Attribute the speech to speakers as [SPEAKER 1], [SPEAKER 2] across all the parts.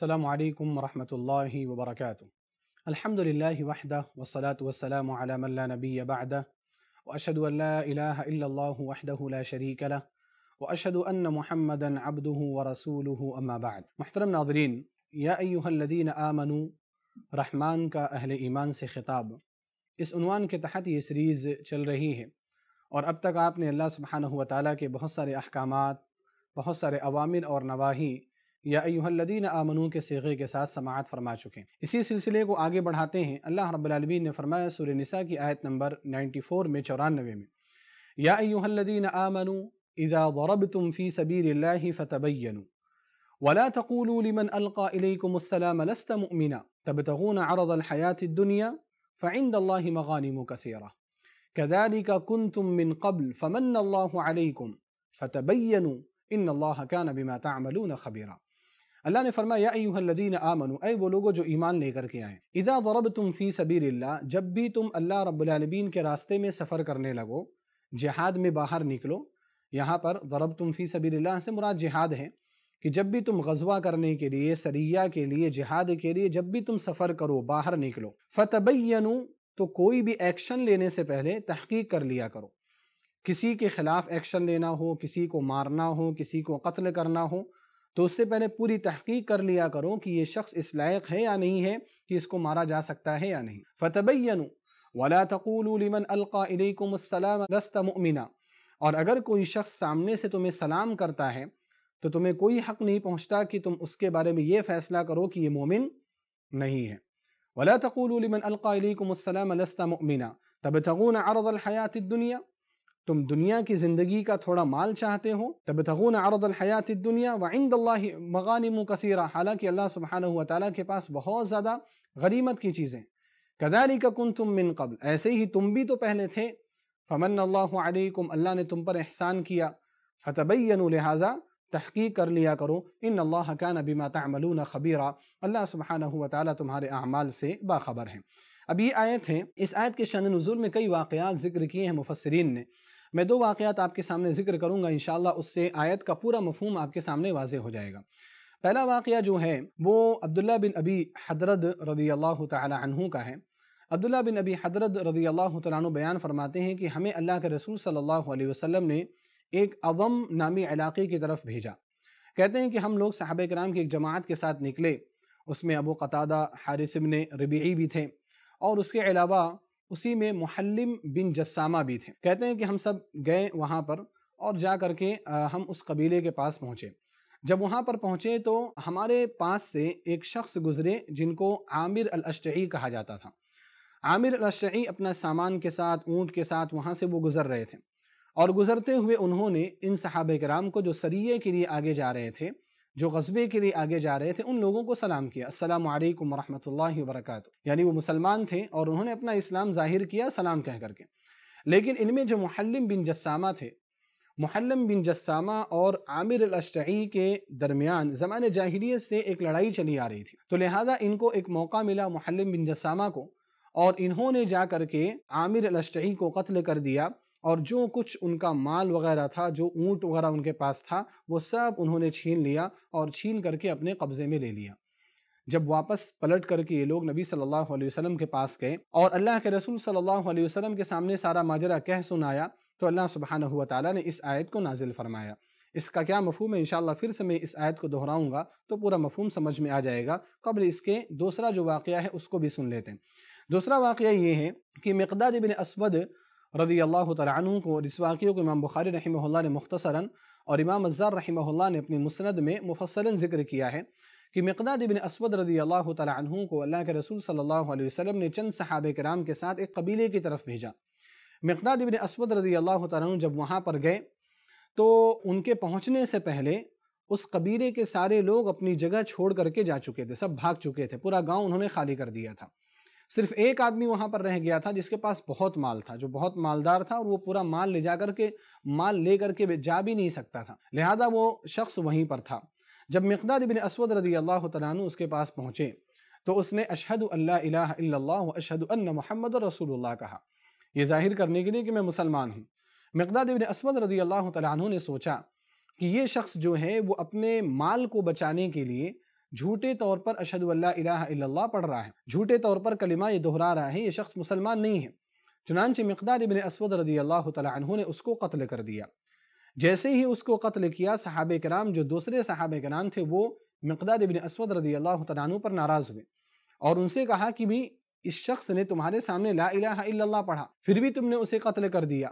[SPEAKER 1] السلام علیکم ورحمۃ اللہ وبرکاتہ الحمد للہ وحدہ وسلۃ وسلم و اشد اللہ الہ اللہ وحد الََََََََََشرید اما بعد محترم ناظرین یا یادین آ منو رحمان کا اہل ایمان سے خطاب اس عنوان کے تحت یہ سیریز چل رہی ہے اور اب تک آپ نے اللہ سبحانہ و تعالیٰ کے بہت سارے احکامات بہت سارے عوامل اور نواحی या अयुहल्लिन आमनू के सीगे के साथ समात फरमा चुके हैं इसी सिलसिले को आगे बढ़ाते हैं अल्लाह रबालमीन ने फरमाया सुर निसा की आयत नंबर 94 में चौरानवे में या अयुहल्लिन आमनू इज़ा ग़रब तुम फ़ी सबीर फ़तबैन वला तकूलू लिमन अलकाकुमसलामसमिन तब तगून अरद हयात दुनिया फ़ैंद मगानिम कसरा كذلك كنتم من قبل فمن الله عليكم فتبينوا إن الله كان بما تعملون خبيرا اللہ نے فرمایا یا الذین آمنوا اے وہ لوگو جو ایمان لے کر کے آئیں اذا ضربتم فی سبیر اللہ جب بھی تم اللہ رب العالمین کے راستے میں سفر کرنے لگو جہاد میں باہر نکلو یہاں پر ضربتم فی سبیر اللہ سے مراد جہاد ہے کہ جب بھی تم غزوہ کرنے کے لیے سریہ کے لیے جہاد کے لیے جب بھی تم سفر کرو باہر نکلو فتبینو تو کوئی بھی ایکشن لینے سے پہلے تحقیق کر لیا کرو کسی کے خلاف ایکشن لینا ہو کسی کو مارنا ہو کسی کو قتل کرنا ہو تو اس سے پہلے پوری تحقیق کر لیا کروں کہ یہ شخص اس لائق ہے یا نہیں ہے کہ اس کو مارا جا سکتا ہے یا نہیں فتب ولاقول علم القا علی کو مسلام رست ممنہ اور اگر کوئی شخص سامنے سے تمہیں سلام کرتا ہے تو تمہیں کوئی حق نہیں پہنچتا کہ تم اس کے بارے میں یہ فیصلہ کرو کہ یہ مومن نہیں ہے ولا تقولوا لمن القا علی السلام لست مؤمنا تبتغون عرض الحیات الدنیا تم دنیا کی زندگی کا تھوڑا مال چاہتے ہو تبتغون عرض الحیات الدنیا وعند اللہ مغانم کثیرہ حالانکہ اللہ سبحانہ وتعالی کے پاس بہت زیادہ غریمت کی چیزیں کذالک کنتم من قبل ایسے ہی تم بھی تو پہلے تھے فمن اللہ علیکم اللہ نے تم پر احسان کیا فتبینوا لہذا تحقیق کر لیا کرو ان اللہ بما تعملون خبیرہ اللہ سبحانہ وتعالی تمہارے اعمال سے باخبر ہیں اب یہ آیت ہیں اس آیت کے شان نزول میں کئی واقعات ذکر کیے ہیں مفسرین نے میں دو واقعات آپ کے سامنے ذکر کروں گا انشاءاللہ اس سے آیت کا پورا مفہوم آپ کے سامنے واضح ہو جائے گا پہلا واقعہ جو ہے وہ عبداللہ بن ابی حضرت رضی اللہ تعالی عنہ کا ہے عبداللہ بن ابی حضرت رضی اللہ تعالیٰ عنہ بیان فرماتے ہیں کہ ہمیں اللہ کے رسول صلی اللہ علیہ وسلم نے ایک عظم نامی علاقے کی طرف بھیجا کہتے ہیں کہ ہم لوگ صحابہ کرام کی ایک جماعت کے ساتھ نکلے اس میں ابو قطادہ حارث بن ربیعی بھی تھے اور اس کے علاوہ اسی میں محلم بن جسامہ بھی تھے کہتے ہیں کہ ہم سب گئے وہاں پر اور جا کر کے ہم اس قبیلے کے پاس پہنچے جب وہاں پر پہنچے تو ہمارے پاس سے ایک شخص گزرے جن کو عامر الاشتعی کہا جاتا تھا عامر الاشتعی اپنا سامان کے ساتھ اونٹ کے ساتھ وہاں سے وہ گزر رہے تھے اور گزرتے ہوئے انہوں نے ان صحابہ کرام کو جو سریے کے لیے آگے جا رہے تھے جو غزبے کے لیے آگے جا رہے تھے ان لوگوں کو سلام کیا السلام علیکم ورحمۃ اللہ وبرکاتہ یعنی وہ مسلمان تھے اور انہوں نے اپنا اسلام ظاہر کیا سلام کہہ کر کے لیکن ان میں جو محلم بن جسامہ تھے محلم بن جسامہ اور عامر الاشتعی کے درمیان زمان جاہلیت سے ایک لڑائی چلی آ رہی تھی تو لہذا ان کو ایک موقع ملا محلم بن جسامہ کو اور انہوں نے جا کر کے عامر الاشتعی کو قتل کر دیا اور جو کچھ ان کا مال وغیرہ تھا جو اونٹ وغیرہ ان کے پاس تھا وہ سب انہوں نے چھین لیا اور چھین کر کے اپنے قبضے میں لے لیا جب واپس پلٹ کر کے یہ لوگ نبی صلی اللہ علیہ وسلم کے پاس گئے اور اللہ کے رسول صلی اللہ علیہ وسلم کے سامنے سارا ماجرہ کہہ سنایا تو اللہ سبحانہ تعالیٰ نے اس آیت کو نازل فرمایا اس کا کیا مفہوم ہے انشاءاللہ پھر سے میں اس آیت کو دہراؤں گا تو پورا مفہوم سمجھ میں آ جائے گا قبل اس کے دوسرا جو واقعہ ہے اس کو بھی سن لیتے ہیں دوسرا واقعہ یہ ہے کہ مقداد بن اسود رضی اللہ تعالیٰ عنہ کو اور اس واقعے کو امام بخاری رحمہ اللہ نے مختصراً اور امام ازار رحمہ اللہ نے اپنی مسند میں مفصلاً ذکر کیا ہے کہ مقداد ابن اسود رضی اللہ تعالیٰ عنہ کو اللہ کے رسول صلی اللہ علیہ وسلم نے چند صحابہ کرام کے ساتھ ایک قبیلے کی طرف بھیجا مقداد اسود رضی اللہ تعالیٰ عنہ جب وہاں پر گئے تو ان کے پہنچنے سے پہلے اس قبیلے کے سارے لوگ اپنی جگہ چھوڑ کر کے جا چکے تھے سب بھاگ چکے تھے پورا گاؤں انہوں نے خالی کر دیا تھا صرف ایک آدمی وہاں پر رہ گیا تھا جس کے پاس بہت مال تھا جو بہت مالدار تھا اور وہ پورا مال لے جا کر کے مال لے کر کے جا بھی نہیں سکتا تھا لہذا وہ شخص وہیں پر تھا جب مقداد بن اسود رضی اللہ تعالیٰ عنہ اس کے پاس پہنچے تو اس نے اشہد اللہ الہ الا اللہ اشہد ان محمد رسول اللہ کہا یہ ظاہر کرنے کے لیے کہ میں مسلمان ہوں مقداد ابن اسود رضی اللہ تعالیٰ عنہ نے سوچا کہ یہ شخص جو ہے وہ اپنے مال کو بچانے کے لیے جھوٹے طور پر اشد اللہ الہ الا اللہ پڑھ رہا ہے جھوٹے طور پر کلمہ یہ دہرا رہا ہے یہ شخص مسلمان نہیں ہے چنانچہ مقدار ابن اسود رضی اللہ تعالی عنہ نے اس کو قتل کر دیا جیسے ہی اس کو قتل کیا صحابہ کرام جو دوسرے صحابہ کرام تھے وہ مقدار ابن اسود رضی اللہ تعالیٰ عنہ پر ناراض ہوئے اور ان سے کہا کہ بھی اس شخص نے تمہارے سامنے لا الہ الا اللہ پڑھا پھر بھی تم نے اسے قتل کر دیا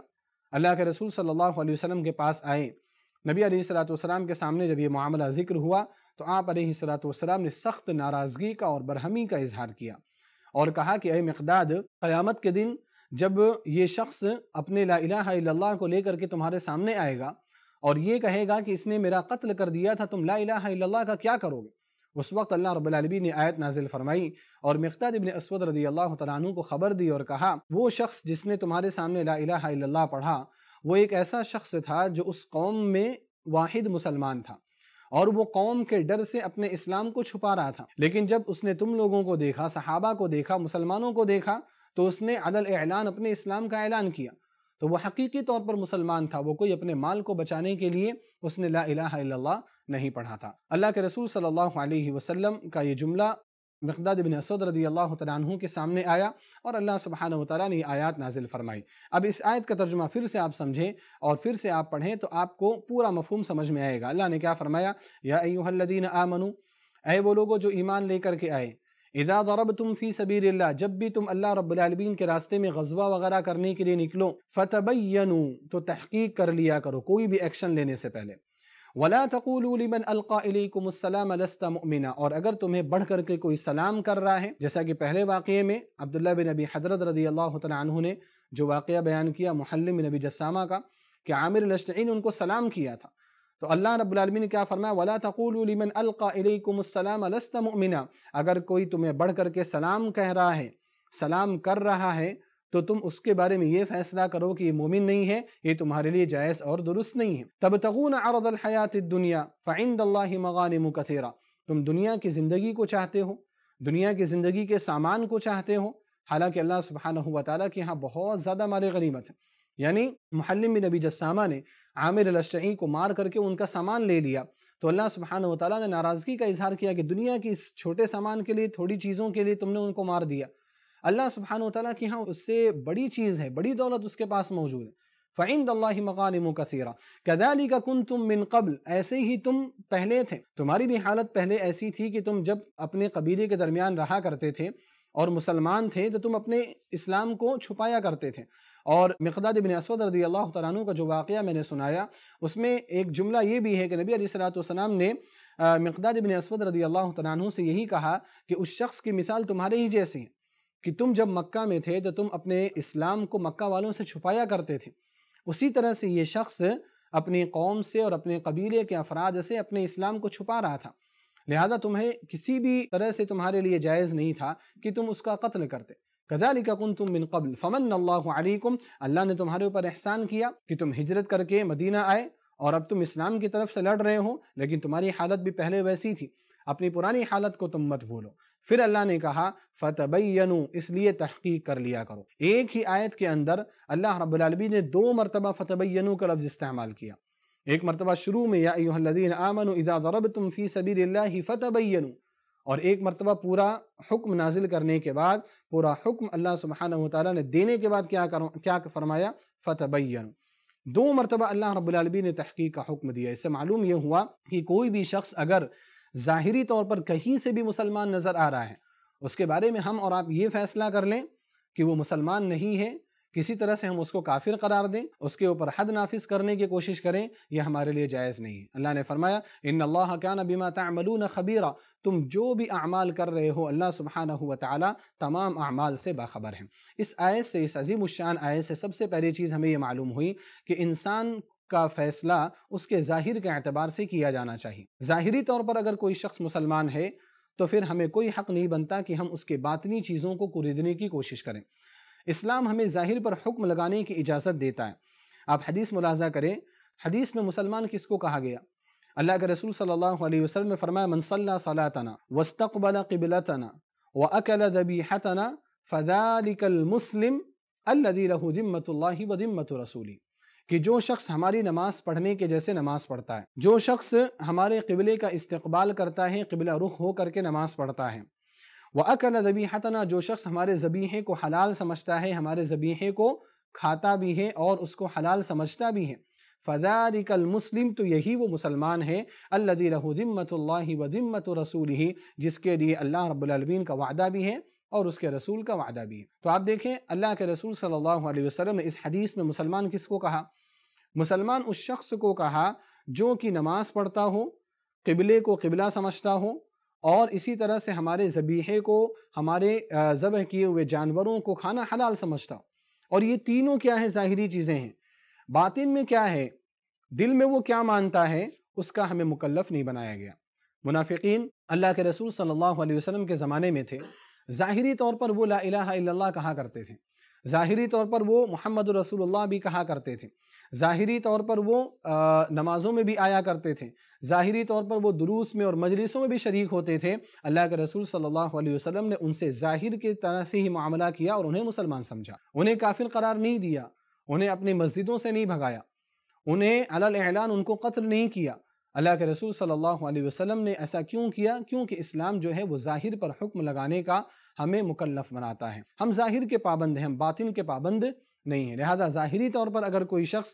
[SPEAKER 1] اللہ کے رسول صلی اللہ علیہ وسلم کے پاس آئے نبی علیہ السلام کے سامنے جب یہ معاملہ ذکر ہوا تو آپ علیہ السلام وسلام نے سخت ناراضگی کا اور برہمی کا اظہار کیا اور کہا کہ اے مقداد قیامت کے دن جب یہ شخص اپنے لا الہ الا اللہ کو لے کر کے تمہارے سامنے آئے گا اور یہ کہے گا کہ اس نے میرا قتل کر دیا تھا تم لا الہ الا اللہ کا کیا کرو گے اس وقت اللہ رب العالمین نے آیت نازل فرمائی اور مقداد ابن اسود رضی اللہ تعالیٰ عنہ کو خبر دی اور کہا وہ شخص جس نے تمہارے سامنے لا الہ الا اللہ پڑھا وہ ایک ایسا شخص تھا جو اس قوم میں واحد مسلمان تھا اور وہ قوم کے ڈر سے اپنے اسلام کو چھپا رہا تھا لیکن جب اس نے تم لوگوں کو دیکھا صحابہ کو دیکھا مسلمانوں کو دیکھا تو اس نے عدل اعلان اپنے اسلام کا اعلان کیا تو وہ حقیقی طور پر مسلمان تھا وہ کوئی اپنے مال کو بچانے کے لیے اس نے لا الہ الا اللہ نہیں پڑھا تھا اللہ کے رسول صلی اللہ علیہ وسلم کا یہ جملہ مقداد بن حسود رضی اللہ تعالیٰ عنہ کے سامنے آیا اور اللہ سبحانہ وتعالی نے یہ آیات نازل فرمائی اب اس آیت کا ترجمہ پھر سے آپ سمجھیں اور پھر سے آپ پڑھیں تو آپ کو پورا مفہوم سمجھ میں آئے گا اللہ نے کیا فرمایا یا ایوہ الذین آمنوا اے وہ لوگو جو ایمان لے کر کے آئے اذا ضربتم فی سبیر اللہ جب بھی تم اللہ رب العالمین کے راستے میں غزوہ وغیرہ کرنے کے لیے نکلو فتبینو تو تحقیق کر لیا کرو کوئی بھی ایکشن لینے سے پہلے ولاتقول لمن القا عم السلام لست مؤمنا اور اگر تمہیں بڑھ کر کے کوئی سلام کر رہا ہے جیسا کہ پہلے واقعے میں عبداللہ بن نبی حضرت رضی اللہ تعالیٰ عنہ نے جو واقعہ بیان کیا محلم نبی جسامہ کا کہ عامر نشرین ان کو سلام کیا تھا تو اللہ رب العالمین نے کیا فرمایا ولا تکول علیمََََََََََََََََََََ القا السلام لست مؤمنا اگر کوئی تمہیں بڑھ کر کے سلام کہہ رہا ہے سلام کر رہا ہے تو تم اس کے بارے میں یہ فیصلہ کرو کہ یہ مومن نہیں ہے یہ تمہارے لیے جائز اور درست نہیں ہے تبتغون عرض الحیات الدنیا فعند اللہ مغانم کثیرہ تم دنیا کی زندگی کو چاہتے ہو دنیا کی زندگی کے سامان کو چاہتے ہو حالانکہ اللہ سبحانہ و تعالیٰ کے ہاں بہت زیادہ مال غنیمت ہے یعنی محلم بن نبی جسامہ نے عامر الشعی کو مار کر کے ان کا سامان لے لیا تو اللہ سبحانہ و تعالیٰ نے ناراضگی کا اظہار کیا کہ دنیا کی اس چھوٹے سامان کے لیے تھوڑی چیزوں کے لیے تم نے ان کو مار دیا اللہ سبحانہ و تعالیٰ ہاں اس سے بڑی چیز ہے بڑی دولت اس کے پاس موجود ہے فعند اللہ مقان كَثِيرًا كَذَلِكَ كُنْتُم مِّن قَبْل من قبل ایسے ہی تم پہلے تھے تمہاری بھی حالت پہلے ایسی تھی کہ تم جب اپنے قبیلے کے درمیان رہا کرتے تھے اور مسلمان تھے تو تم اپنے اسلام کو چھپایا کرتے تھے اور مقداد بن اسود رضی اللہ تعالیٰ عنہ کا جو واقعہ میں نے سنایا اس میں ایک جملہ یہ بھی ہے کہ نبی علیہ السلام والسلام نے مقداد بن اسود رضی اللہ تعالیٰ عنہ سے یہی کہا کہ اس شخص کی مثال تمہارے ہی جیسی ہے کہ تم جب مکہ میں تھے تو تم اپنے اسلام کو مکہ والوں سے چھپایا کرتے تھے اسی طرح سے یہ شخص اپنی قوم سے اور اپنے قبیلے کے افراد سے اپنے اسلام کو چھپا رہا تھا لہذا تمہیں کسی بھی طرح سے تمہارے لیے جائز نہیں تھا کہ تم اس کا قتل کرتے غزالی كُنْتُم مِّن قَبْلِ فَمَنَّ قبل فمن اللہ علیکم اللہ نے تمہارے اوپر احسان کیا کہ تم ہجرت کر کے مدینہ آئے اور اب تم اسلام کی طرف سے لڑ رہے ہو لیکن تمہاری حالت بھی پہلے ویسی تھی اپنی پرانی حالت کو تم مت بھولو پھر اللہ نے کہا فتبینو اس لیے تحقیق کر لیا کرو ایک ہی آیت کے اندر اللہ رب العالمین نے دو مرتبہ فتبینو کا لفظ استعمال کیا ایک مرتبہ شروع میں اور ایک مرتبہ پورا حکم نازل کرنے کے بعد پورا حکم اللہ سبحانہ وتعالی نے دینے کے بعد کیا کیا فرمایا فتبینو دو مرتبہ اللہ رب العالمین نے تحقیق کا حکم دیا اس سے معلوم یہ ہوا کہ کوئی بھی شخص اگر ظاہری طور پر کہیں سے بھی مسلمان نظر آ رہا ہے اس کے بارے میں ہم اور آپ یہ فیصلہ کر لیں کہ وہ مسلمان نہیں ہے کسی طرح سے ہم اس کو کافر قرار دیں اس کے اوپر حد نافذ کرنے کی کوشش کریں یہ ہمارے لیے جائز نہیں ہے اللہ نے فرمایا ان اللہ کان بما تعملون خبیرا خبیرہ تم جو بھی اعمال کر رہے ہو اللہ سبحانہ و تمام اعمال سے باخبر ہیں اس آیت سے اس عظیم الشان آیت سے سب سے پہلی چیز ہمیں یہ معلوم ہوئی کہ انسان کا فیصلہ اس کے ظاہر کے اعتبار سے کیا جانا چاہیے ظاہری طور پر اگر کوئی شخص مسلمان ہے تو پھر ہمیں کوئی حق نہیں بنتا کہ ہم اس کے باطنی چیزوں کو خریدنے کی کوشش کریں اسلام ہمیں ظاہر پر حکم لگانے کی اجازت دیتا ہے آپ حدیث ملاحظہ کریں حدیث میں مسلمان کس کو کہا گیا اللہ کے رسول صلی اللہ علیہ وسلم فرمایا من صلی رسوله کہ جو شخص ہماری نماز پڑھنے کے جیسے نماز پڑھتا ہے جو شخص ہمارے قبلے کا استقبال کرتا ہے قبلہ رخ ہو کر کے نماز پڑھتا ہے وَأَكَلَ ذَبِيحَتَنَا جو شخص ہمارے ذبیحے کو حلال سمجھتا ہے ہمارے ذبیحے کو کھاتا بھی ہے اور اس کو حلال سمجھتا بھی ہے فَذَارِكَ الْمُسْلِمْ تو یہی وہ مسلمان ہے الَّذِي لَهُ ذِمَّةُ اللَّهِ وَذِمَّةُ رَسُولِهِ جس کے لیے اللہ رب العالمین کا وعدہ بھی ہے اور اس کے رسول کا وعدہ بھی ہے تو آپ دیکھیں اللہ کے رسول صلی اللہ علیہ وسلم نے اس حدیث میں مسلمان کس کو کہا مسلمان اس شخص کو کہا جو کہ نماز پڑھتا ہو قبلے کو قبلہ سمجھتا ہو اور اسی طرح سے ہمارے ذبیحے کو ہمارے ذبح کیے ہوئے جانوروں کو کھانا حلال سمجھتا ہو اور یہ تینوں کیا ہیں ظاہری چیزیں ہیں باطن میں کیا ہے دل میں وہ کیا مانتا ہے اس کا ہمیں مکلف نہیں بنایا گیا منافقین اللہ کے رسول صلی اللہ علیہ وسلم کے زمانے میں تھے ظاہری طور پر وہ لا الہ الا اللہ کہا کرتے تھے ظاہری طور پر وہ محمد الرسول اللہ بھی کہا کرتے تھے ظاہری طور پر وہ نمازوں میں بھی آیا کرتے تھے ظاہری طور پر وہ دروس میں اور مجلسوں میں بھی شریک ہوتے تھے اللہ کے رسول صلی اللہ علیہ وسلم نے ان سے ظاہر کے طرح سے ہی معاملہ کیا اور انہیں مسلمان سمجھا انہیں کافر قرار نہیں دیا انہیں اپنی مسجدوں سے نہیں بھگایا انہیں اعلان ان کو قتل نہیں کیا اللہ کے رسول صلی اللہ علیہ وسلم نے ایسا کیوں کیا کیونکہ اسلام جو ہے وہ ظاہر پر حکم لگانے کا ہمیں مکلف بناتا ہے ہم ظاہر کے پابند ہیں ہم باطن کے پابند نہیں ہیں لہذا ظاہری طور پر اگر کوئی شخص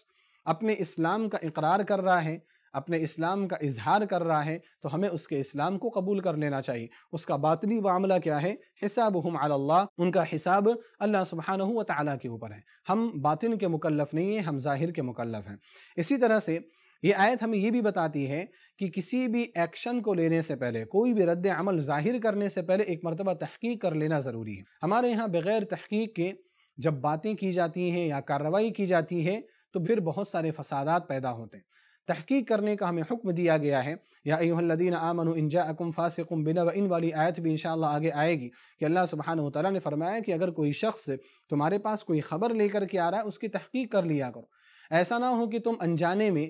[SPEAKER 1] اپنے اسلام کا اقرار کر رہا ہے اپنے اسلام کا اظہار کر رہا ہے تو ہمیں اس کے اسلام کو قبول کر لینا چاہیے اس کا باطنی معاملہ کیا ہے حسابہم علی اللہ ان کا حساب اللہ سبحانہ و تعالیٰ کے اوپر ہے ہم باطن کے مکلف نہیں ہیں ہم ظاہر کے مکلف ہیں اسی طرح سے یہ آیت ہمیں یہ بھی بتاتی ہے کہ کسی بھی ایکشن کو لینے سے پہلے کوئی بھی رد عمل ظاہر کرنے سے پہلے ایک مرتبہ تحقیق کر لینا ضروری ہے ہمارے یہاں بغیر تحقیق کے جب باتیں کی جاتی ہیں یا کارروائی کی جاتی ہے تو پھر بہت سارے فسادات پیدا ہوتے ہیں تحقیق کرنے کا ہمیں حکم دیا گیا ہے یا ایوہ الذین آمنوا ان جاءکم فاسقم بنا و ان والی آیت بھی انشاءاللہ آگے آئے گی کہ اللہ سبحانہ وتعالی نے فرمایا کہ اگر کوئی شخص تمہارے پاس کوئی خبر لے کر کے آ رہا ہے اس کی تحقیق کر لیا کرو ایسا نہ ہو کہ تم انجانے میں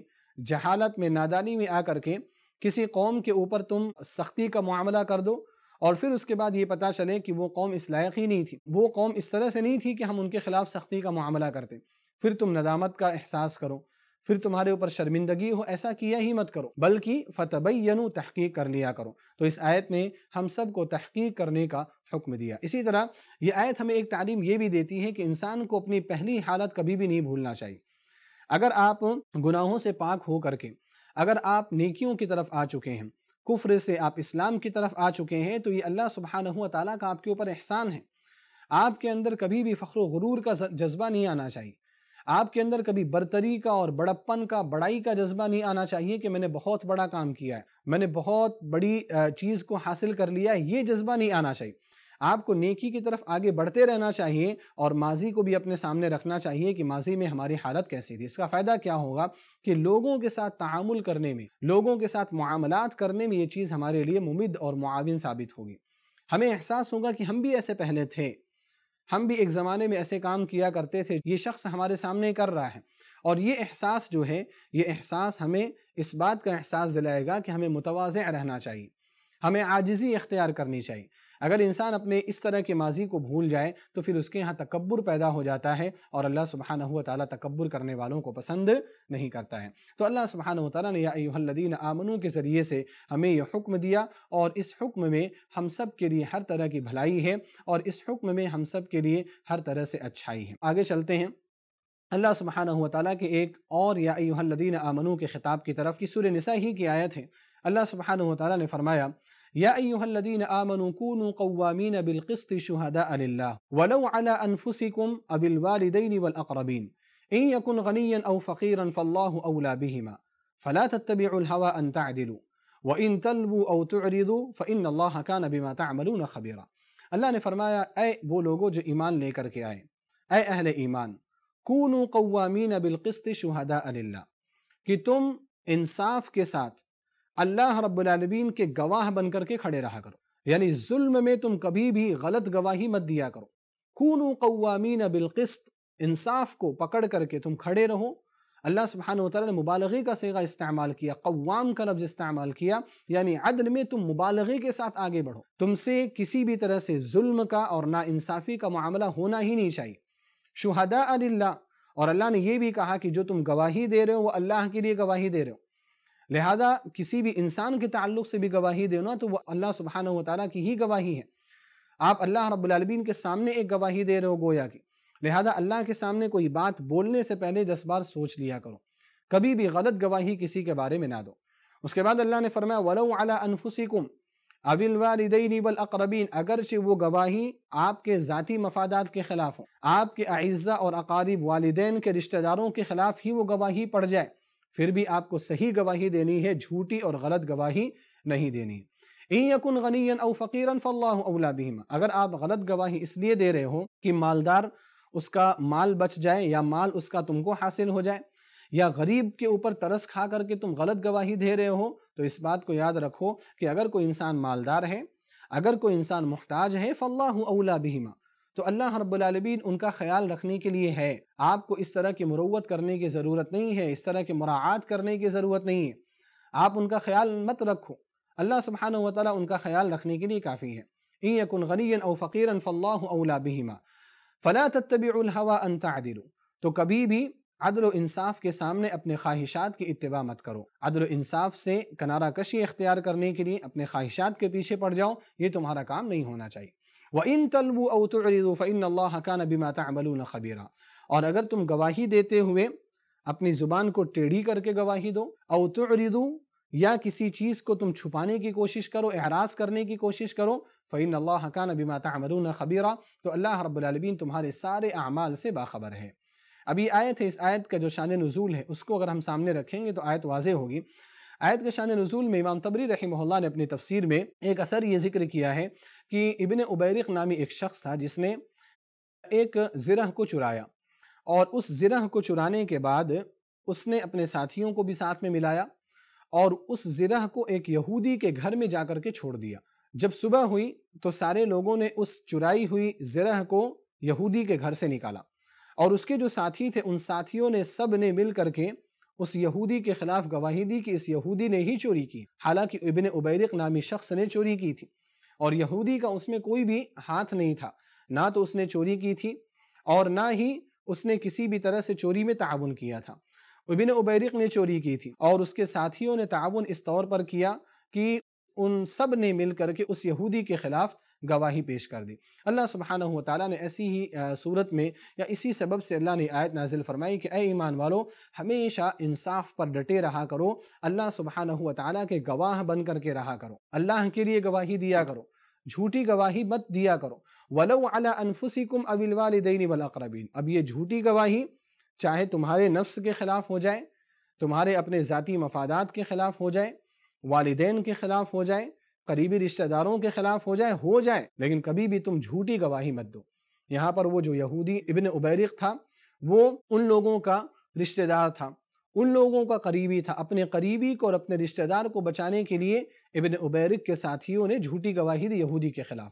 [SPEAKER 1] جہالت میں نادانی میں آ کر کے کسی قوم کے اوپر تم سختی کا معاملہ کر دو اور پھر اس کے بعد یہ پتہ چلے کہ وہ قوم اس لائق ہی نہیں تھی وہ قوم اس طرح سے نہیں تھی کہ ہم ان کے خلاف سختی کا معاملہ کرتے پھر تم ندامت کا احساس کرو پھر تمہارے اوپر شرمندگی ہو ایسا کیا ہی مت کرو بلکہ فتبینو تحقیق کر لیا کرو تو اس آیت نے ہم سب کو تحقیق کرنے کا حکم دیا اسی طرح یہ آیت ہمیں ایک تعلیم یہ بھی دیتی ہے کہ انسان کو اپنی پہلی حالت کبھی بھی نہیں بھولنا چاہیے اگر آپ گناہوں سے پاک ہو کر کے اگر آپ نیکیوں کی طرف آ چکے ہیں کفر سے آپ اسلام کی طرف آ چکے ہیں تو یہ اللہ سبحانہ تعالیٰ کا آپ کے اوپر احسان ہے آپ کے اندر کبھی بھی فخر و غرور کا جذبہ نہیں آنا چاہیے آپ کے اندر کبھی برتری کا اور بڑپن کا بڑائی کا جذبہ نہیں آنا چاہیے کہ میں نے بہت بڑا کام کیا ہے میں نے بہت بڑی چیز کو حاصل کر لیا ہے یہ جذبہ نہیں آنا چاہیے آپ کو نیکی کی طرف آگے بڑھتے رہنا چاہیے اور ماضی کو بھی اپنے سامنے رکھنا چاہیے کہ ماضی میں ہماری حالت کیسی تھی اس کا فائدہ کیا ہوگا کہ لوگوں کے ساتھ تعامل کرنے میں لوگوں کے ساتھ معاملات کرنے میں یہ چیز ہمارے لیے ممد اور معاون ثابت ہوگی ہمیں احساس ہوگا کہ ہم بھی ایسے پہلے تھے ہم بھی ایک زمانے میں ایسے کام کیا کرتے تھے یہ شخص ہمارے سامنے کر رہا ہے اور یہ احساس جو ہے یہ احساس ہمیں اس بات کا احساس دلائے گا کہ ہمیں متوازع رہنا چاہیے ہمیں عاجزی اختیار کرنی چاہیے اگر انسان اپنے اس طرح کے ماضی کو بھول جائے تو پھر اس کے ہاں تکبر پیدا ہو جاتا ہے اور اللہ سبحانہ وتعالی تعالیٰ تکبر کرنے والوں کو پسند نہیں کرتا ہے تو اللہ سبحانہ وتعالی تعالیٰ نے یا ایوہ الذین آمنوں کے ذریعے سے ہمیں یہ حکم دیا اور اس حکم میں ہم سب کے لیے ہر طرح کی بھلائی ہے اور اس حکم میں ہم سب کے لیے ہر طرح سے اچھائی ہے آگے چلتے ہیں اللہ سبحانہ تعالیٰ کے ایک اور یا ایوہ الذین آمنو کے خطاب کی طرف کی سور نساء ہی کی آیت ہے اللہ سبحانہ وتعالی نے فرمایا يا أيها الذين آمنوا كونوا قوامين بالقسط شهداء لله ولو على أنفسكم أو الوالدين والأقربين إن يكن غنيا أو فقيرا فالله أولى بهما فلا تتبعوا الهوى أن تعدلوا وإن تلبوا أو تعرضوا فإن الله كان بما تعملون خبيرا اللہ نے فرمایا اے وہ لوگو جو ایمان لے کر کے آئے اے اہل ایمان کونوا قوامین بالقسط شہداء للہ کہ تم انصاف کے ساتھ اللہ رب العالمین کے گواہ بن کر کے کھڑے رہا کرو یعنی ظلم میں تم کبھی بھی غلط گواہی مت دیا کرو کونو قوامین بالقسط انصاف کو پکڑ کر کے تم کھڑے رہو اللہ سبحانہ وتعالی نے مبالغی کا سیغہ استعمال کیا قوام کا لفظ استعمال کیا یعنی عدل میں تم مبالغی کے ساتھ آگے بڑھو تم سے کسی بھی طرح سے ظلم کا اور ناانصافی کا معاملہ ہونا ہی نہیں چاہیے شہداء للہ اور اللہ نے یہ بھی کہا کہ جو تم گواہی دے رہے ہو وہ اللہ کے لیے گواہی دے رہے ہو لہٰذا کسی بھی انسان کے تعلق سے بھی گواہی دینا تو وہ اللہ سبحانہ و تعالیٰ کی ہی گواہی ہے آپ اللہ رب العالمین کے سامنے ایک گواہی دے رہے ہو گویا کی لہٰذا اللہ کے سامنے کوئی بات بولنے سے پہلے دس بار سوچ لیا کرو کبھی بھی غلط گواہی کسی کے بارے میں نہ دو اس کے بعد اللہ نے فرمایا وَلَوْ عَلَىٰ أَنفُسِكُمْ الْوَالِدَيْنِ وَالْأَقْرَبِينَ اگرچہ وہ گواہی آپ کے ذاتی مفادات کے خلاف ہوں آپ کے اعزہ اور اقارب والدین کے رشتہ داروں کے خلاف ہی وہ گواہی پڑ جائے پھر بھی آپ کو صحیح گواہی دینی ہے جھوٹی اور غلط گواہی نہیں دینی اے غَنِيًا غنی فَقِيرًا فَاللَّهُ اولا بہما اگر آپ غلط گواہی اس لیے دے رہے ہو کہ مالدار اس کا مال بچ جائے یا مال اس کا تم کو حاصل ہو جائے یا غریب کے اوپر ترس کھا کر کے تم غلط گواہی دے رہے ہو تو اس بات کو یاد رکھو کہ اگر کوئی انسان مالدار ہے اگر کوئی انسان محتاج ہے فَاللَّهُ اللہ اولا بہما تو اللہ رب العالمین ان کا خیال رکھنے کے لیے ہے آپ کو اس طرح کی مروت کرنے کی ضرورت نہیں ہے اس طرح کی مراعات کرنے کی ضرورت نہیں ہے آپ ان کا خیال مت رکھو اللہ سبحانہ و تعالیٰ ان کا خیال رکھنے کے لیے کافی ہے فقیرا الْهَوَا أَن تَعْدِلُوا تو کبھی بھی عدل و انصاف کے سامنے اپنے خواہشات کی اتباع مت کرو عدل و انصاف سے کنارہ کشی اختیار کرنے کے لیے اپنے خواہشات کے پیچھے پڑ جاؤ یہ تمہارا کام نہیں ہونا چاہیے وَإِن تَلْبُوا أَوْ تُعْرِضُوا فَإِنَّ اللَّهَ كَانَ بِمَا تَعْمَلُونَ خَبِيرًا اور اگر تم گواہی دیتے ہوئے اپنی زبان کو ٹیڑھی کر کے گواہی دو تُعْرِضُوا یا کسی چیز کو تم چھپانے کی کوشش کرو احراز کرنے کی کوشش کرو فَإِنَّ اللَّهَ كَانَ بِمَا تَعْمَلُونَ خَبِيرًا تو اللہ رب العالمین تمہارے سارے اعمال سے باخبر ہے ابھی آیت ہے اس آیت کا جو شان نزول ہے اس کو اگر ہم سامنے رکھیں گے تو آیت واضح ہوگی آیت کے شان نزول میں امام تبری رحمہ اللہ نے اپنی تفسیر میں ایک اثر یہ ذکر کیا ہے کہ ابن عبیرق نامی ایک شخص تھا جس نے ایک زرہ کو چرایا اور اس زرہ کو چرانے کے بعد اس نے اپنے ساتھیوں کو بھی ساتھ میں ملایا اور اس زرہ کو ایک یہودی کے گھر میں جا کر کے چھوڑ دیا جب صبح ہوئی تو سارے لوگوں نے اس چرائی ہوئی زرہ کو یہودی کے گھر سے نکالا اور اس کے جو ساتھی تھے ان ساتھیوں نے سب نے مل کر کے اس یہودی کے خلاف گواہی دی کہ اس یہودی نے ہی چوری کی حالانکہ ابن عبیرق نامی شخص نے چوری کی تھی اور یہودی کا اس میں کوئی بھی ہاتھ نہیں تھا نہ تو اس نے چوری کی تھی اور نہ ہی اس نے کسی بھی طرح سے چوری میں تعاون کیا تھا ابن عبیرق نے چوری کی تھی اور اس کے ساتھیوں نے تعاون اس طور پر کیا کہ ان سب نے مل کر کے اس یہودی کے خلاف گواہی پیش کر دی اللہ سبحانہ تعالیٰ نے ایسی ہی صورت میں یا اسی سبب سے اللہ نے آیت نازل فرمائی کہ اے ایمان والو ہمیشہ انصاف پر ڈٹے رہا کرو اللہ سبحانہ تعالیٰ کے گواہ بن کر کے رہا کرو اللہ کے لیے گواہی دیا کرو جھوٹی گواہی مت دیا کرو ولو عَلَىٰ أَنفُسِكُمْ أَوِ الْوَالِدَيْنِ وَالْأَقْرَبِينَ اب یہ جھوٹی گواہی چاہے تمہارے نفس کے خلاف ہو جائے تمہارے اپنے ذاتی مفادات کے خلاف ہو جائے والدین کے خلاف ہو جائے قریبی رشتہ داروں کے خلاف ہو جائے ہو جائے لیکن کبھی بھی تم جھوٹی گواہی مت دو یہاں پر وہ جو یہودی ابن عبیرق تھا وہ ان لوگوں کا رشتہ دار تھا ان لوگوں کا قریبی تھا اپنے قریبی کو اور اپنے رشتہ دار کو بچانے کے لیے ابن عبیرق کے ساتھیوں نے جھوٹی گواہی دی یہودی کے خلاف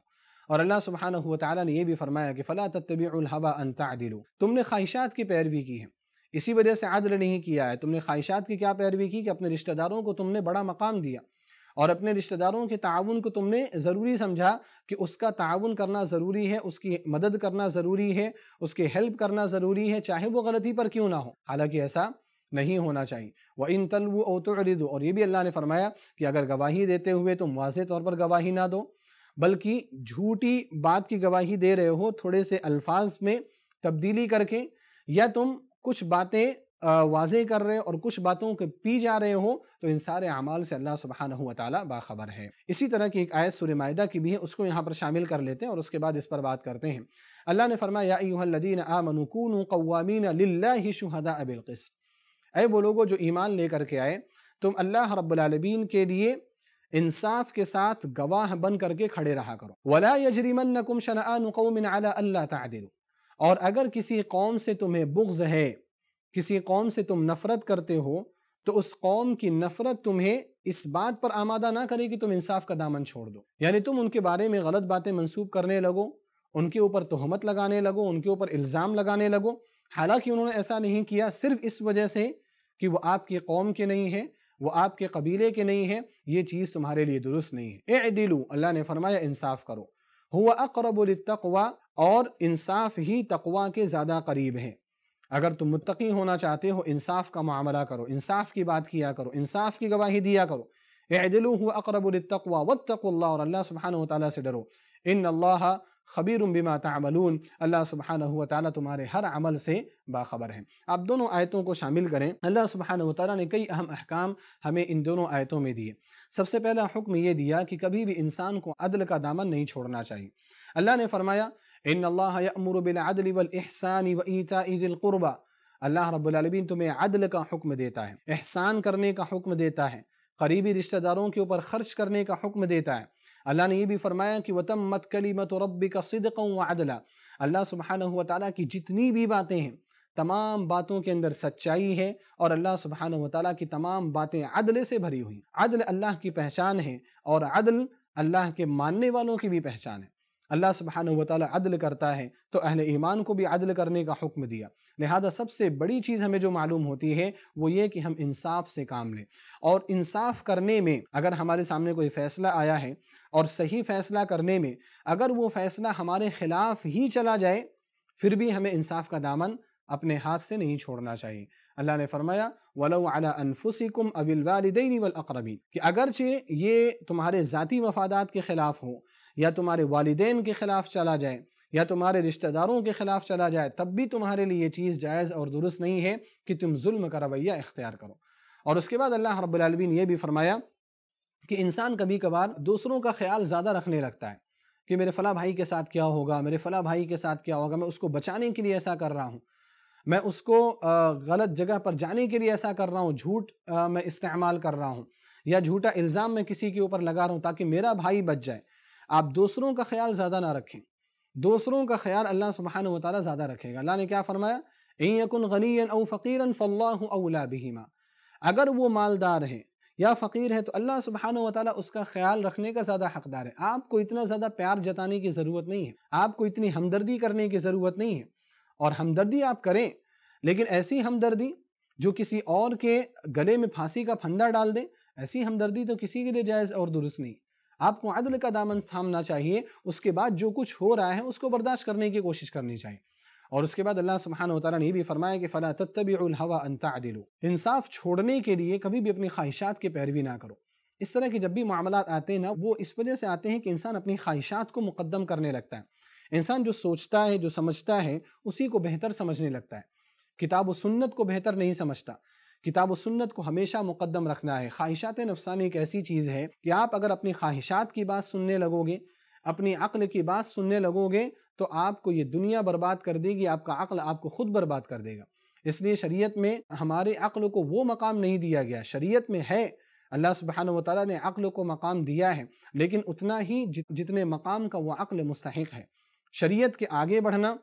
[SPEAKER 1] اور اللہ سبحانہ و تعالیٰ نے یہ بھی فرمایا کہ فلا تتبعوا الحوا ان تعدلوا تم نے خواہشات کی پیروی کی ہے اسی وجہ سے عدل نہیں کیا ہے تم نے خواہشات کی کیا پیروی کی کہ اپنے رشتہ داروں کو تم نے بڑا مقام دیا اور اپنے رشتہ داروں کے تعاون کو تم نے ضروری سمجھا کہ اس کا تعاون کرنا ضروری ہے اس کی مدد کرنا ضروری ہے اس کی ہیلپ کرنا ضروری ہے چاہے وہ غلطی پر کیوں نہ ہو حالانکہ ایسا نہیں ہونا چاہیے وَإِن تَلْوُ أَوْ تُعْرِدُ اور یہ بھی اللہ نے فرمایا کہ اگر گواہی دیتے ہوئے تم واضح طور پر گواہی نہ دو بلکہ جھوٹی بات کی گواہی دے رہے ہو تھوڑے سے الفاظ میں تبدیلی کر کے یا تم کچھ باتیں واضح کر رہے اور کچھ باتوں کے پی جا رہے ہوں تو ان سارے اعمال سے اللہ سبحانہ و تعالی باخبر ہے اسی طرح کی ایک آیت مائدہ کی بھی ہے اس کو یہاں پر شامل کر لیتے ہیں اور اس کے بعد اس پر بات کرتے ہیں اللہ نے فرمایا قوامین شہداء بالقسط اے وہ لوگوں جو ایمان لے کر کے آئے تم اللہ رب العالمین کے لیے انصاف کے ساتھ گواہ بن کر کے کھڑے رہا کرو يَجْرِمَنَّكُمْ شَنَآنُ قَوْمٍ اللہ أَلَّا تَعْدِلُ اور اگر کسی قوم سے تمہیں بغض ہے کسی قوم سے تم نفرت کرتے ہو تو اس قوم کی نفرت تمہیں اس بات پر آمادہ نہ کرے کہ تم انصاف کا دامن چھوڑ دو یعنی تم ان کے بارے میں غلط باتیں منسوب کرنے لگو ان کے اوپر تہمت لگانے لگو ان کے اوپر الزام لگانے لگو حالانکہ انہوں نے ایسا نہیں کیا صرف اس وجہ سے کہ وہ آپ کی قوم کے نہیں ہیں وہ آپ کے قبیلے کے نہیں ہیں یہ چیز تمہارے لیے درست نہیں ہے اعدلو اللہ نے فرمایا انصاف کرو ہوا اقرب للتقوی اور انصاف ہی تقوی کے زیادہ قریب ہیں اگر تم متقی ہونا چاہتے ہو انصاف کا معاملہ کرو انصاف کی بات کیا کرو انصاف کی گواہی دیا کرو اعدلو ہو اقرب للتقوی واتقوا اللہ اور اللہ سبحانہ وتعالی سے ڈرو ان اللہ خبیر بما تعملون اللہ سبحانہ وتعالی تمہارے ہر عمل سے باخبر ہیں آپ دونوں آیتوں کو شامل کریں اللہ سبحانہ وتعالی نے کئی اہم احکام ہمیں ان دونوں آیتوں میں دیے سب سے پہلا حکم یہ دیا کہ کبھی بھی انسان کو عدل کا دامن نہیں چھوڑنا چاہیے اللہ نے فرمایا ان اللہ یأمر بالعدل والاحسان و ذی القربہ اللہ رب العالمین تمہیں عدل کا حکم دیتا ہے احسان کرنے کا حکم دیتا ہے قریبی رشتہ داروں کے اوپر خرچ کرنے کا حکم دیتا ہے اللہ نے یہ بھی فرمایا کہ وَتَمَّتْ كَلِمَةُ رَبِّكَ صِدْقًا وَعَدْلًا اللہ سبحانہ و کی جتنی بھی باتیں ہیں تمام باتوں کے اندر سچائی ہے اور اللہ سبحانہ و کی تمام باتیں عدل سے بھری ہوئی عدل اللہ کی پہچان ہے اور عدل اللہ کے ماننے والوں کی بھی پہچان ہے اللہ سبحانہ وتعالی عدل کرتا ہے تو اہل ایمان کو بھی عدل کرنے کا حکم دیا لہذا سب سے بڑی چیز ہمیں جو معلوم ہوتی ہے وہ یہ کہ ہم انصاف سے کام لیں اور انصاف کرنے میں اگر ہمارے سامنے کوئی فیصلہ آیا ہے اور صحیح فیصلہ کرنے میں اگر وہ فیصلہ ہمارے خلاف ہی چلا جائے پھر بھی ہمیں انصاف کا دامن اپنے ہاتھ سے نہیں چھوڑنا چاہیے اللہ نے فرمایا وَلَوْ عَلَىٰ أَنفُسِكُمْ أَوِ الْوَالِدَيْنِ وَالْأَقْرَبِينَ کہ اگرچہ یہ تمہارے ذاتی وفادات کے خلاف ہوں یا تمہارے والدین کے خلاف چلا جائے یا تمہارے رشتہ داروں کے خلاف چلا جائے تب بھی تمہارے لیے یہ چیز جائز اور درست نہیں ہے کہ تم ظلم کا رویہ اختیار کرو اور اس کے بعد اللہ رب العالمین یہ بھی فرمایا کہ انسان کبھی کبھار دوسروں کا خیال زیادہ رکھنے لگتا ہے کہ میرے فلاں بھائی کے ساتھ کیا ہوگا میرے فلاں بھائی کے ساتھ کیا ہوگا میں اس کو بچانے کے لیے ایسا کر رہا ہوں میں اس کو غلط جگہ پر جانے کے لیے ایسا کر رہا ہوں جھوٹ میں استعمال کر رہا ہوں یا جھوٹا الزام میں کسی کے اوپر لگا رہا ہوں تاکہ میرا بھائی بچ جائے آپ دوسروں کا خیال زیادہ نہ رکھیں دوسروں کا خیال اللہ سبحانہ و تعالیٰ زیادہ رکھے گا اللہ نے کیا فرمایا او غلی فاللہ اولا بہما اگر وہ مالدار ہیں یا فقیر ہے تو اللہ سبحانہ و تعالیٰ اس کا خیال رکھنے کا زیادہ حقدار ہے آپ کو اتنا زیادہ پیار جتانے کی ضرورت نہیں ہے آپ کو اتنی ہمدردی کرنے کی ضرورت نہیں ہے اور ہمدردی آپ کریں لیکن ایسی ہمدردی جو کسی اور کے گلے میں پھانسی کا پھندا ڈال دیں ایسی ہمدردی تو کسی کے لیے جائز اور درست نہیں آپ کو عدل کا دامن تھامنا چاہیے اس کے بعد جو کچھ ہو رہا ہے اس کو برداشت کرنے کی کوشش کرنی چاہیے اور اس کے بعد اللہ سبحانہ وتعالی نے یہ بھی فرمایا کہ فَلَا تَتَّبِعُ الحوا أَن تَعْدِلُ انصاف چھوڑنے کے لیے کبھی بھی اپنی خواہشات کی پیروی نہ کرو اس طرح کے جب بھی معاملات آتے ہیں نا وہ اس وجہ سے آتے ہیں کہ انسان اپنی خواہشات کو مقدم کرنے لگتا ہے انسان جو سوچتا ہے جو سمجھتا ہے اسی کو بہتر سمجھنے لگتا ہے کتاب و سنت کو بہتر نہیں سمجھتا کتاب و سنت کو ہمیشہ مقدم رکھنا ہے خواہشات نفسانی ایک ایسی چیز ہے کہ آپ اگر اپنی خواہشات کی بات سننے لگو گے اپنی عقل کی بات سننے لگو گے تو آپ کو یہ دنیا برباد کر دے گی آپ کا عقل آپ کو خود برباد کر دے گا اس لیے شریعت میں ہمارے عقل کو وہ مقام نہیں دیا گیا شریعت میں ہے اللہ سبحانہ و تعالیٰ نے عقل کو مقام دیا ہے لیکن اتنا ہی جتنے مقام کا وہ عقل مستحق ہے شریعت کے آگے بڑھنا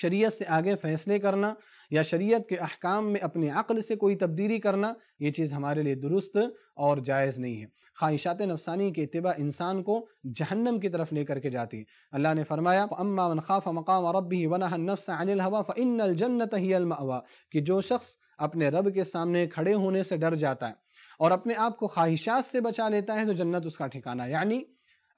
[SPEAKER 1] شریعت سے آگے فیصلے کرنا یا شریعت کے احکام میں اپنے عقل سے کوئی تبدیلی کرنا یہ چیز ہمارے لیے درست اور جائز نہیں ہے خواہشات نفسانی کے اتباع انسان کو جہنم کی طرف لے کر کے جاتی ہے اللہ نے فرمایا النَّفْسَ عَنِ اور فَإِنَّ الْجَنَّةَ هِيَ الْمَأْوَى کہ جو شخص اپنے رب کے سامنے کھڑے ہونے سے ڈر جاتا ہے اور اپنے آپ کو خواہشات سے بچا لیتا ہے تو جنت اس کا ٹھکانہ یعنی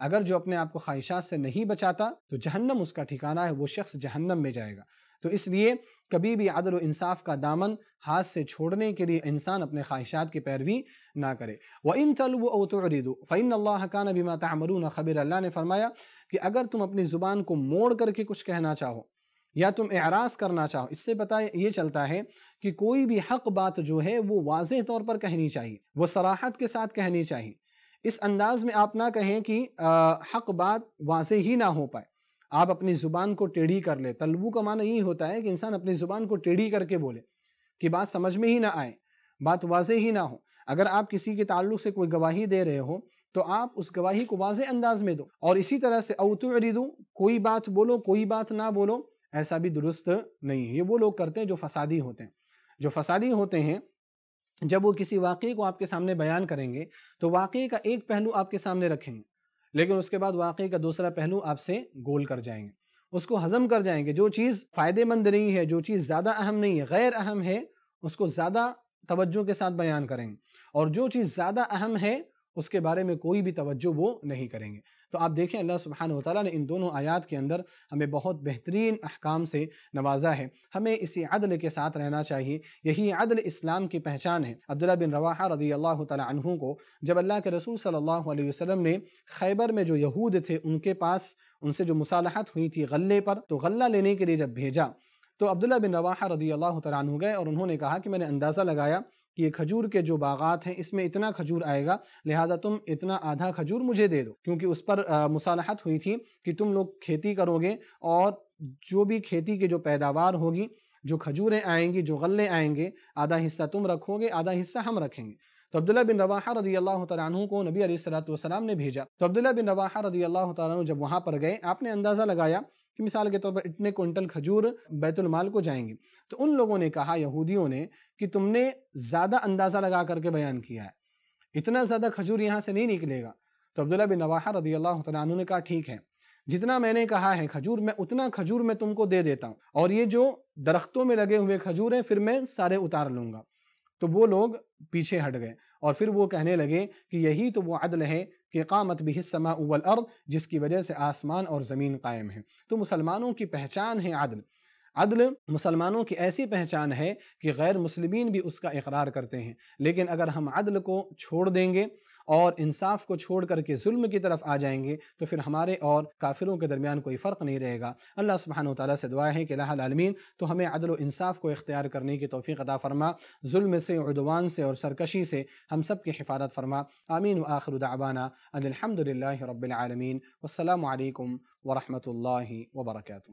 [SPEAKER 1] اگر جو اپنے آپ کو خواہشات سے نہیں بچاتا تو جہنم اس کا ٹھکانہ ہے وہ شخص جہنم میں جائے گا تو اس لیے کبھی بھی عدل و انصاف کا دامن ہاتھ سے چھوڑنے کے لیے انسان اپنے خواہشات کی پیروی نہ کرے وَإِن طلب أَوْ تُعْرِدُوا فَإِنَّ اللَّهَ كَانَ بِمَا تَعْمَرُونَ خَبِرَ خبر اللہ نے فرمایا کہ اگر تم اپنی زبان کو موڑ کر کے کچھ کہنا چاہو یا تم اعراض کرنا چاہو اس سے پتہ یہ چلتا ہے کہ کوئی بھی حق بات جو ہے وہ واضح طور پر کہنی چاہیے وہ سراحت کے ساتھ کہنی چاہیے اس انداز میں آپ نہ کہیں کہ حق بات واضح ہی نہ ہو پائے آپ اپنی زبان کو ٹیڑھی کر لے تلبو کا معنی یہی ہوتا ہے کہ انسان اپنی زبان کو ٹیڑھی کر کے بولے کہ بات سمجھ میں ہی نہ آئے بات واضح ہی نہ ہو اگر آپ کسی کے تعلق سے کوئی گواہی دے رہے ہو تو آپ اس گواہی کو واضح انداز میں دو اور اسی طرح سے اوتو اری کوئی بات بولو کوئی بات نہ بولو ایسا بھی درست نہیں ہے یہ وہ لوگ کرتے ہیں جو فسادی ہوتے ہیں جو فسادی ہوتے ہیں جب وہ کسی واقعے کو آپ کے سامنے بیان کریں گے تو واقعی کا ایک پہلو آپ کے سامنے رکھیں گے لیکن اس کے بعد واقعی کا دوسرا پہلو آپ سے گول کر جائیں گے اس کو ہضم کر جائیں گے جو چیز فائدے مند نہیں ہے جو چیز زیادہ اہم نہیں ہے غیر اہم ہے اس کو زیادہ توجہ کے ساتھ بیان کریں گے اور جو چیز زیادہ اہم ہے اس کے بارے میں کوئی بھی توجہ وہ نہیں کریں گے تو آپ دیکھیں اللہ سبحانہ تعالیٰ نے ان دونوں آیات کے اندر ہمیں بہت بہترین احکام سے نوازا ہے ہمیں اسی عدل کے ساتھ رہنا چاہیے یہی عدل اسلام کی پہچان ہے عبداللہ بن رواحہ رضی اللہ تعالیٰ عنہ کو جب اللہ کے رسول صلی اللہ علیہ وسلم نے خیبر میں جو یہود تھے ان کے پاس ان سے جو مصالحت ہوئی تھی غلے پر تو غلہ لینے کے لیے جب بھیجا تو عبداللہ بن رواحہ رضی اللہ تعالیٰ عنہ گئے اور انہوں نے کہا کہ میں نے اندازہ لگایا کہ یہ کھجور کے جو باغات ہیں اس میں اتنا کھجور آئے گا لہٰذا تم اتنا آدھا کھجور مجھے دے دو کیونکہ اس پر مصالحت ہوئی تھی کہ تم لوگ کھیتی کرو گے اور جو بھی کھیتی کے جو پیداوار ہوگی جو کھجوریں آئیں گی جو غلے آئیں گے آدھا حصہ تم رکھو گے آدھا حصہ ہم رکھیں گے تو عبداللہ بن رواحہ رضی اللہ تعالیٰ کو نبی علیہ السلام نے بھیجا تو عبداللہ بن رواحہ رضی اللہ تعالیٰ جب وہاں پر گئے آپ نے اندازہ لگایا کہ مثال کے طور پر اتنے کوئنٹل کھجور بیت المال کو جائیں گے تو ان لوگوں نے کہا یہودیوں نے کہ تم نے زیادہ اندازہ لگا کر کے بیان کیا ہے اتنا زیادہ کھجور یہاں سے نہیں نکلے گا تو عبداللہ بن نواحہ رضی اللہ تعالیٰ عنہ نے کہا ٹھیک ہے جتنا میں نے کہا ہے کھجور میں اتنا کھجور میں تم کو دے دیتا ہوں اور یہ جو درختوں میں لگے ہوئے کھجور ہیں پھر میں سارے اتار لوں گا تو وہ لوگ پیچھے ہٹ گئے اور پھر وہ کہنے لگے کہ یہی تو وہ عدل ہے کہ قامت بھی حصہ ماں اول عرد جس کی وجہ سے آسمان اور زمین قائم ہیں تو مسلمانوں کی پہچان ہے عدل عدل مسلمانوں کی ایسی پہچان ہے کہ غیر مسلمین بھی اس کا اقرار کرتے ہیں لیکن اگر ہم عدل کو چھوڑ دیں گے اور انصاف کو چھوڑ کر کے ظلم کی طرف آ جائیں گے تو پھر ہمارے اور کافروں کے درمیان کوئی فرق نہیں رہے گا اللہ سبحانہ تعالیٰ سے دعا ہے کہ اللہ العالمین تو ہمیں عدل و انصاف کو اختیار کرنے کی توفیق عطا فرما ظلم سے عدوان سے اور سرکشی سے ہم سب کی حفاظت فرما آمین و آخر الحمد الحمدللہ رب العالمین والسلام علیکم ورحمۃ اللہ وبرکاتہ